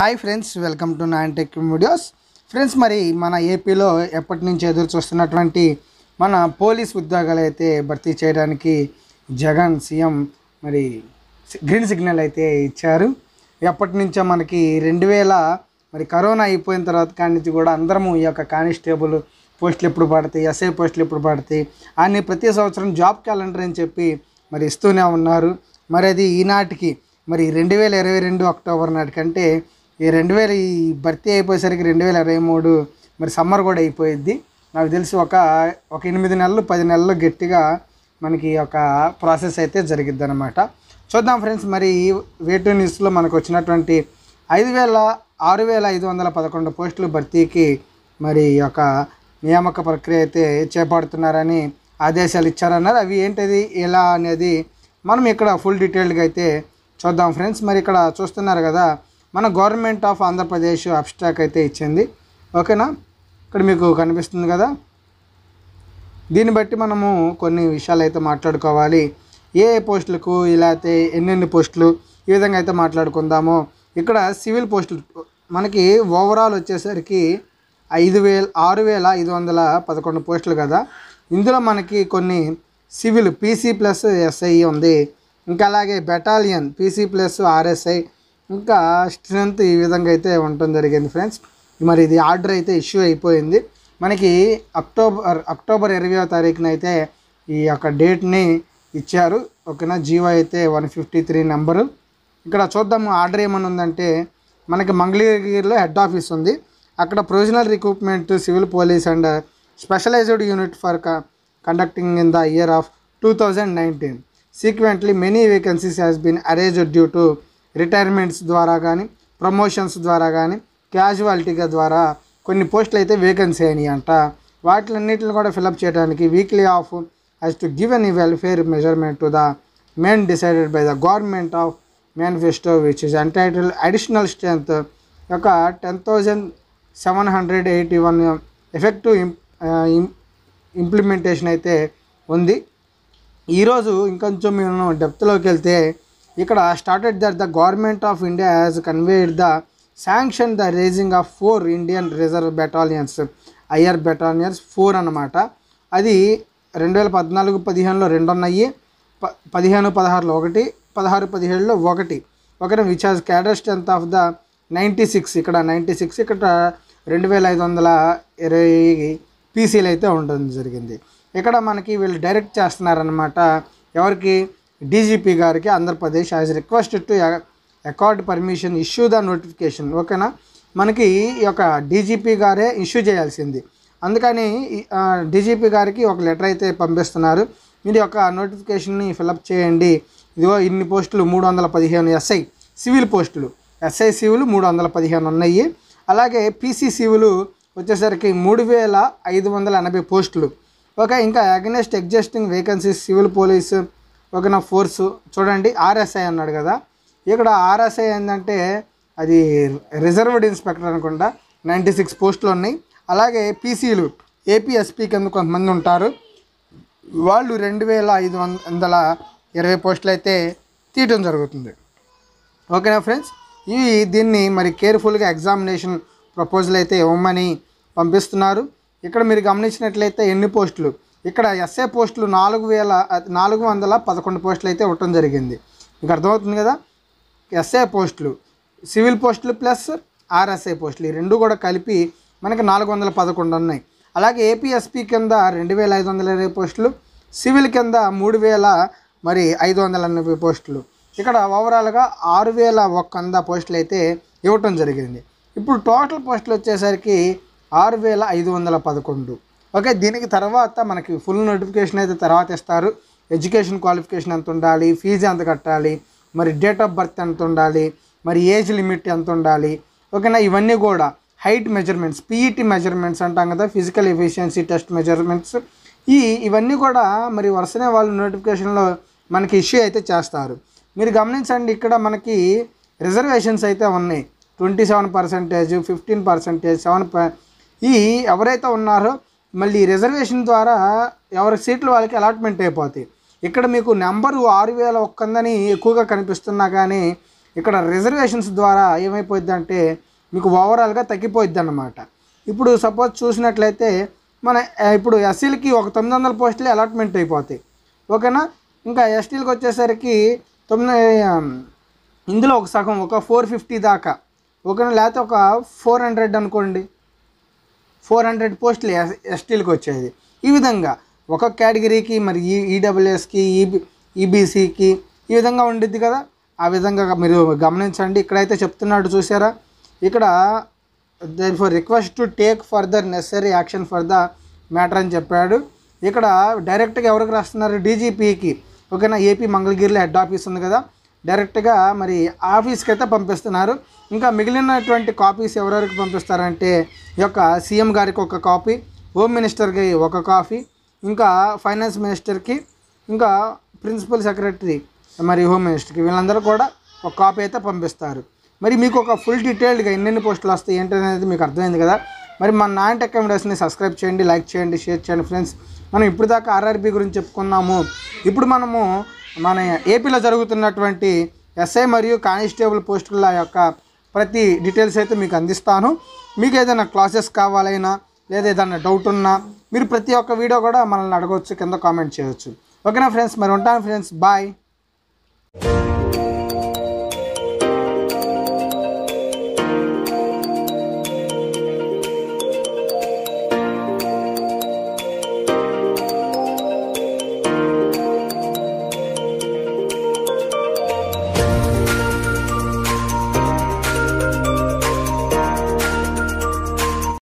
hi friends welcome to nine tech videos friends మరి మన ఏపీలో ఎప్పటి నుంచి ఎదురు చూస్తున్నటువంటి మన పోలీస్ ఉద్యోగాలు అయితే భర్తీ చేయడానికి జగన్ సీఎం మరి గ్రీన్ సిగ్నల్ అయితే ఇచ్చారు ఎప్పటి నుంచో మనకి రెండు వేల మరి కరోనా అయిపోయిన తర్వాత కాడి నుంచి కూడా అందరము ఈ యొక్క కానిస్టేబుల్ పోస్టులు ఎప్పుడు పడతాయి ఎస్ఐ పోస్టులు ఎప్పుడు పడతాయి అని ప్రతి సంవత్సరం జాబ్ క్యాలెండర్ అని చెప్పి మరి ఇస్తూనే ఉన్నారు మరి అది ఈనాటికి మరి రెండు వేల ఇరవై రెండు అక్టోబర్ నాటికంటే ఈ రెండు వేల ఈ భర్తీ అయిపోయేసరికి రెండు వేల ఇరవై మూడు మరి సమ్మర్ కూడా అయిపోయింది నాకు తెలిసి ఒక ఒక ఎనిమిది నెలలు పది నెలలు గట్టిగా మనకి ఒక ప్రాసెస్ అయితే జరిగిద్ది అనమాట చూద్దాం ఫ్రెండ్స్ మరి వేటు న్యూస్లో మనకు వచ్చినటువంటి ఐదు వేల ఆరు వేల ఐదు వందల పదకొండు పోస్టులు భర్తీకి మరి యొక్క నియామక ప్రక్రియ అయితే చేపడుతున్నారని ఆదేశాలు ఇచ్చారన్నారు అవి ఏంటిది ఎలా అనేది మనం ఇక్కడ ఫుల్ డీటెయిల్డ్గా అయితే చూద్దాం ఫ్రెండ్స్ మరి ఇక్కడ చూస్తున్నారు కదా మన గవర్నమెంట్ ఆఫ్ ఆంధ్రప్రదేశ్ అబ్స్ట్రాక్ అయితే ఇచ్చింది ఓకేనా ఇక్కడ మీకు కనిపిస్తుంది కదా దీన్ని బట్టి మనము కొన్ని విషయాలు అయితే మాట్లాడుకోవాలి ఏ ఏ పోస్టులకు ఇలా అయితే ఎన్నెన్ని పోస్టులు ఈ విధంగా అయితే మాట్లాడుకుందాము ఇక్కడ సివిల్ పోస్టులు మనకి ఓవరాల్ వచ్చేసరికి ఐదు వేల ఆరు వేల ఐదు వందల పదకొండు పోస్టులు కదా ఇందులో మనకి కొన్ని సివిల్ పీసీ ప్లస్ ఎస్ఐ ఉంది ఇంకా అలాగే బెటాలియన్ పీసీ ప్లస్ ఆర్ఎస్ఐ ఇంకా స్ట్రెంత్ ఈ విధంగా అయితే ఉండటం జరిగింది ఫ్రెండ్స్ మరి ఇది ఆర్డర్ అయితే ఇష్యూ అయిపోయింది మనకి అక్టోబర్ అక్టోబర్ ఇరవయో తారీఖున అయితే ఈ యొక్క డేట్ని ఇచ్చారు ఓకేనా జీవో అయితే వన్ ఫిఫ్టీ త్రీ నెంబరు ఇక్కడ చూద్దాము ఆర్డర్ ఏమని ఉందంటే మనకి మంగళగిరిలో హెడ్ ఆఫీస్ ఉంది అక్కడ provisional recruitment civil police and specialized unit for conducting in the year of two thousand nineteen sequently many vacancies has been arranged due to retirements ద్వారా కానీ ప్రమోషన్స్ ద్వారా కానీ క్యాజువాలిటీగా ద్వారా కొన్ని పోస్టులు అయితే వేకెన్సీ అయినాయి అంట వాటిలన్నింటిని కూడా ఫిలప్ చేయడానికి weekly off has to give an welfare measurement to the main decided by the government of manifesto which is entitled additional strength యొక్క ten thousand seven hundred eighty one effective implementation అయితే ఉంది ఈరోజు ఇంకొంచెం మేము డెప్త్లోకి వెళ్తే ఇక్కడ started that the government of India has conveyed the sanction the raising of four Indian reserve battalions IR battalions four అనమాట అది రెండు వేల పద్నాలుగు పదిహేనులో రెండు ఉన్నాయి ప పదిహేను పదహారులో ఒకటి పదహారు పదిహేడులో ఒకటి ఒకటి which has cadre strength of the ninety six ఇక్కడ నైంటీ సిక్స్ ఇక్కడ రెండు వేల ఐదు వందల ఇరవై పీసీలు అయితే ఉండడం జరిగింది ఇక్కడ మనకి వీళ్ళు డైరెక్ట్ చేస్తున్నారనమాట ఎవరికి డీజీపీ గారికి Andhra Pradesh has request to accord permission issue the notification ఓకేనా మనకి ఈ యొక్క డీజీపీ గారే ఇష్యూ చేయాల్సింది అందుకని డీజీపీ గారికి ఒక లెటర్ అయితే పంపిస్తున్నారు మీరు యొక్క నోటిఫికేషన్ని ఫిలప్ చేయండి ఇదిగో ఇన్ని పోస్టులు మూడు వందల పదిహేను ఎస్ఐ సివిల్ పోస్టులు ఎస్ఐ సివిలు మూడు వందల పదిహేను ఉన్నాయి అలాగే పీసీ సివిలు వచ్చేసరికి మూడు వేల ఐదు వందల ఎనభై పోస్టులు ఓకే ఇంకా against existing vacancies civil police okay నా ఫోర్స్ చూడండి ఆర్ఎస్ఐ అన్నాడు కదా ఇక్కడ ఆర్ఎస్ఐ ఏంటంటే అది రిజర్వ్డ్ ఇన్స్పెక్టర్ అనుకుంటా నైంటీ సిక్స్ పోస్టులు ఉన్నాయి అలాగే పీసీలు ఏపీఎస్పీ కింద కొంతమంది ఉంటారు వాళ్ళు రెండు వేల ఐదు వందల ఇరవై పోస్టులు అయితే తీయటం జరుగుతుంది ఓకేనా ఫ్రెండ్స్ ఇవి దీన్ని మరి కేర్ఫుల్గా ఎగ్జామినేషన్ ప్రపోజల్ అయితే ఇవ్వమని పంపిస్తున్నారు ఇక్కడ మీరు గమనించినట్లయితే ఎన్ని పోస్టులు ఇక్కడ ఎస్ఏ పోస్టులు నాలుగు వేల నాలుగు వందల పదకొండు పోస్టులు అయితే ఇవ్వటం జరిగింది మీకు అర్థమవుతుంది కదా ఎస్ఏ పోస్టులు సివిల్ పోస్టులు ప్లస్ ఆర్ఎస్ఐ పోస్టులు ఈ రెండు కూడా కలిపి మనకి నాలుగు వందల పదకొండు ఉన్నాయి అలాగే ఏపీఎస్పీ కింద రెండు వేల ఐదు వందల ఇరవై పోస్టులు సివిల్ కింద మూడు వేల మరి ఐదు వందల ఎనభై పోస్టులు ఇక్కడ ఓవరాల్గా ఆరు వేల ఒక్క వంద పోస్టులు అయితే ఇవ్వటం జరిగింది ఇప్పుడు టోటల్ పోస్టులు వచ్చేసరికి ఆరు వేల ఐదు వందల పదకొండు ఓకే దీనికి తర్వాత మనకి ఫుల్ నోటిఫికేషన్ అయితే తర్వాత ఇస్తారు ఎడ్యుకేషన్ క్వాలిఫికేషన్ ఎంత ఉండాలి ఫీజు ఎంత కట్టాలి మరి డేట్ ఆఫ్ బర్త్ ఎంత ఉండాలి మరి ఏజ్ లిమిట్ ఎంత ఉండాలి ఓకేనా ఇవన్నీ కూడా హైట్ మెజర్మెంట్స్ పీఈటీ మెజర్మెంట్స్ అంటాం కదా ఫిజికల్ ఎఫిషియన్సీ టెస్ట్ మెజర్మెంట్స్ ఈ ఇవన్నీ కూడా మరి వరుసనే వాళ్ళు నోటిఫికేషన్లో మనకి ఇష్యూ అయితే చేస్తారు మీరు గమనించండి ఇక్కడ మనకి రిజర్వేషన్స్ అయితే ఉన్నాయి twenty seven percentage fifteen percentage seven ఈ ఎవరైతే ఉన్నారో మళ్ళీ రిజర్వేషన్ ద్వారా ఎవరి సీట్లు వాళ్ళకి అలాట్మెంట్ అయిపోతాయి ఇక్కడ మీకు నెంబరు ఆరు వేల ఒక్కందని ఎక్కువగా కనిపిస్తున్నా కానీ ఇక్కడ రిజర్వేషన్స్ ద్వారా ఏమైపోయింది అంటే మీకు ఓవరాల్గా తగ్గిపోద్ది అన్నమాట ఇప్పుడు సపోజ్ చూసినట్లయితే మన ఇప్పుడు ఎస్సీలకి ఒక తొమ్మిది వందల పోస్టులు అలాట్మెంట్ అయిపోతాయి ఓకేనా ఇంకా ఎస్టీలకు వచ్చేసరికి తొమ్మిది ఇందులో ఒక సగం ఒక ఫోర్ ఫిఫ్టీ దాకా ఓకేనా లేకపోతే ఒక ఫోర్ హండ్రెడ్ అనుకోండి ఫోర్ హండ్రెడ్ పోస్టులు ఎస్టీలకు వచ్చేది ఈ విధంగా ఒక కేటగిరీకి మరి ఈ ఈడబ్ల్యూఎస్కి ఈబి ఈబీసీకి ఈ విధంగా ఉండిద్ది కదా ఆ విధంగా మీరు గమనించండి ఇక్కడైతే చెప్తున్నాడు చూసారా ఇక్కడ then for request to take further necessary action for the matter అని చెప్పాడు ఇక్కడ డైరెక్ట్గా ఎవరికి రాస్తున్నారు డీజీపీకి ఓకేనా ఏపీ మంగళగిరిలో హెడ్ ఆఫీస్ ఉంది కదా డైరెక్ట్గా మరి ఆఫీస్కి అయితే పంపిస్తున్నారు ఇంకా మిగిలినటువంటి కాపీస్ ఎవరెవరికి పంపిస్తారంటే ఈ యొక్క సీఎం గారికి ఒక కాపీ హోమ్ మినిస్టర్కి ఒక కాపీ ఇంకా ఫైనాన్స్ మినిస్టర్కి ఇంకా ప్రిన్సిపల్ సెక్రటరీ మరి హోమ్ మినిస్టర్కి వీళ్ళందరూ కూడా ఒక కాపీ అయితే పంపిస్తారు మరి మీకు ఒక ఫుల్ డీటెయిల్డ్గా ఎన్నెన్ని పోస్టులు వస్తాయి ఏంటనేది మీకు అర్థమైంది కదా మరి మన నాన్ టెక్ సబ్స్క్రైబ్ చేయండి లైక్ చేయండి షేర్ చేయండి ఫ్రెండ్స్ మనం ఇప్పుడు దాకా ఆర్ఆర్బీ గురించి చెప్పుకున్నాము ఇప్పుడు మనము మన ఏపీలో జరుగుతున్నటువంటి ఎస్ఐ మరియు కానిస్టేబుల్ పోస్టుల యొక్క ప్రతి డీటెయిల్స్ అయితే మీకు అందిస్తాను మీకు ఏదైనా క్లాసెస్ కావాలైనా లేదా ఏదైనా డౌట్ ఉన్నా మీరు ప్రతి ఒక్క వీడియో కూడా మనల్ని అడగవచ్చు కింద కామెంట్ చేయవచ్చు ఓకేనా ఫ్రెండ్స్ మరి ఉంటాను ఫ్రెండ్స్ బాయ్